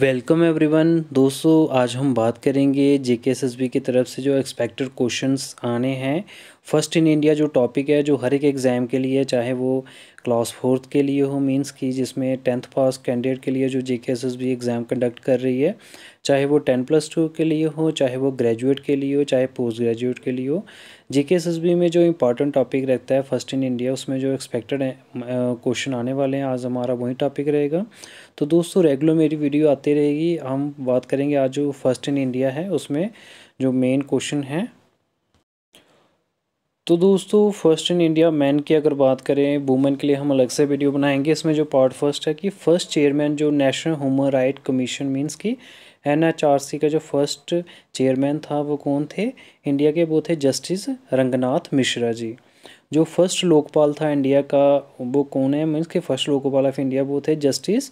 welcome everyone दोस्तों आज हम बात करेंगे जे के एस एस बी की तरफ से जो एक्सपेक्टेड क्वेश्चंस आने हैं फर्स्ट इन इंडिया जो टॉपिक है जो हर एक एग्ज़ाम के लिए चाहे वो क्लास फोर्थ के लिए हो मींस कि जिसमें टेंथ पास कैंडिडेट के लिए जो J K S S B exam conduct कर रही है चाहे वो टेन प्लस टू के लिए हो चाहे वो ग्रेजुएट के लिए हो चाहे पोस्ट ग्रेजुएट के लिए हो जे के एस एस बी में जो इंपॉर्टेंट टॉपिक रहता है फर्स्ट इन इंडिया उसमें जो एक्सपेक्टेड क्वेश्चन आने वाले हैं आज हमारा वही टॉपिक रहेगा तो दोस्तों रेगुलर मेरी वीडियो आती रहेगी हम बात करेंगे आज जो फर्स्ट इन इंडिया है उसमें जो मेन क्वेश्चन है तो दोस्तों फर्स्ट इन इंडिया मैन की अगर बात करें वुमेन के लिए हम अलग से वीडियो बनाएंगे इसमें जो पार्ट फर्स्ट है कि फर्स्ट चेयरमैन जो national human right commission means की एनएचआरसी का जो फर्स्ट चेयरमैन था वो कौन थे इंडिया के वो थे जस्टिस रंगनाथ मिश्रा जी जो फर्स्ट लोकपाल था इंडिया का वो कौन है मीन्स के फर्स्ट लोकपाल ऑफ इंडिया वो थे जस्टिस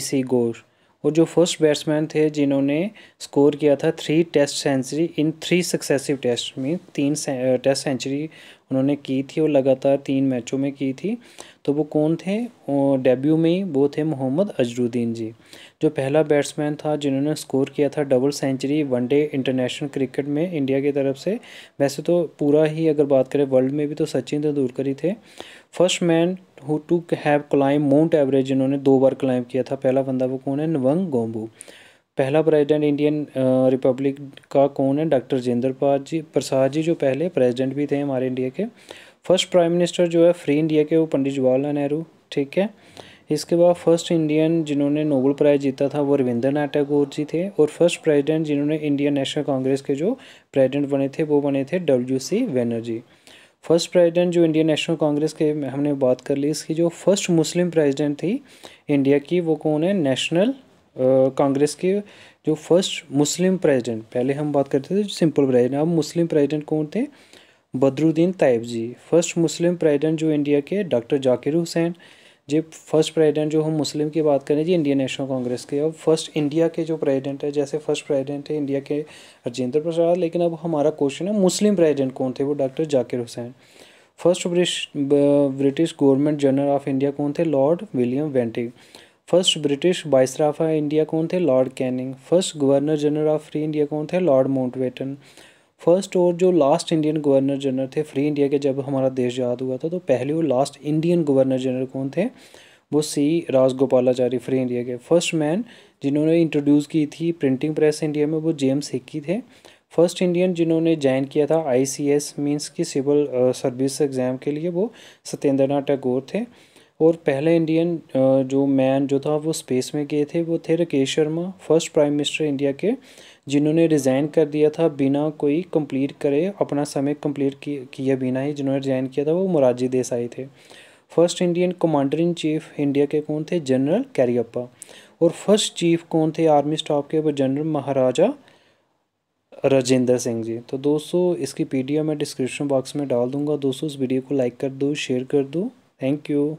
सी घोष और जो फर्स्ट बैट्समैन थे जिन्होंने स्कोर किया था three test century in three successive test में तीन टेस्ट सेंचुरी उन्होंने की थी और लगातार तीन मैचों में की थी तो वो कौन थे डेब्यू में ही वो थे मोहम्मद अजरुद्दीन जी जो पहला बैट्समैन था जिन्होंने स्कोर किया था double century one day international cricket में इंडिया की तरफ से वैसे तो पूरा ही अगर बात करें वर्ल्ड में भी तो सचिन तेंदुलकर ही थे first man who to have climb Mount Everest जिन्होंने दो बार क्लाइम किया था पहला बंदा वो कौन है नवंग गोम्बू पहला प्रेसिडेंट इंडियन रिपब्लिक का कौन है डॉक्टर जेंद्र जी प्रसाद जी जो पहले प्रेसिडेंट भी थे हमारे इंडिया के फर्स्ट प्राइम मिनिस्टर जो है फ्री इंडिया के वो पंडित जवाहरलाल नेहरू ठीक है इसके बाद फर्स्ट इंडियन जिन्होंने नोबल प्राइज़ जीता था वो रविंद्रनाथ टैगोर जी थे और फर्स्ट प्रेसिडेंट जिन्होंने इंडियन नेशनल कांग्रेस के जो प्रेसिडेंट बने थे वो बने थे W C Banerjee first president जो इंडियन नेशनल कांग्रेस के हमने बात कर ली इसकी जो फर्स्ट मुस्लिम प्रेसिडेंट थी इंडिया की वो कौन है नेशनल कांग्रेस के जो फर्स्ट मुस्लिम प्रेसिडेंट पहले हम बात करते थे सिंपल प्रेसिडेंट अब मुस्लिम प्रेसिडेंट कौन थे Badruddin Tyabji first Muslim president जो इंडिया के doctor Zakir Hussain ji first president जो हम मुस्लिम की बात करें जी इंडियन नेशनल कांग्रेस के अब फर्स्ट इंडिया के जो प्रेसिडेंट है जैसे फर्स्ट प्रेसिडेंट है इंडिया के राजेंद्र प्रसाद लेकिन अब हमारा क्वेश्चन है मुस्लिम प्रेसिडेंट कौन थे वो doctor Zakir Hussain first British government general of India कौन थे Lord William Bentinck first British viceroy of India कौन थे Lord Canning first governor general of free India कौन थे लॉर्ड माउंटबेटन फर्स्ट और जो लास्ट इंडियन गवर्नर जनरल थे फ्री इंडिया के जब हमारा देश याद हुआ था तो पहले और लास्ट इंडियन गवर्नर जनरल कौन थे वो सी राजगोपालाचारी फ्री इंडिया के फर्स्ट मैन जिन्होंने इंट्रोड्यूस की थी प्रिंटिंग प्रेस इंडिया में वो जेम्स हिक्की थे फर्स्ट इंडियन जिन्होंने ज्वाइन किया था आई सी एस मीन्स की सिविल सर्विस एग्ज़ाम के लिए वो सत्येंद्र टैगोर थे और पहले इंडियन जो मैन जो था वो स्पेस में गए थे वो थे Rakesh Sharma first prime minister India के जिन्होंने रिज़ाइन कर दिया था बिना कोई कंप्लीट करे अपना समय कंप्लीट किए बिना ही जिन्होंने रिज़ाइन किया था वो मोरारजी देसाई थे first Indian commander in chief India के कौन थे जनरल कैरियप्पा और फर्स्ट चीफ कौन थे आर्मी स्टाफ के वो जनरल महाराजा राजेंद्र सिंह जी तो दोस्तों इसकी पीडीएफ मैं डिस्क्रिप्शन बॉक्स में डाल दूंगा दोस्तों इस वीडियो को लाइक कर दो शेयर कर दो थैंक यू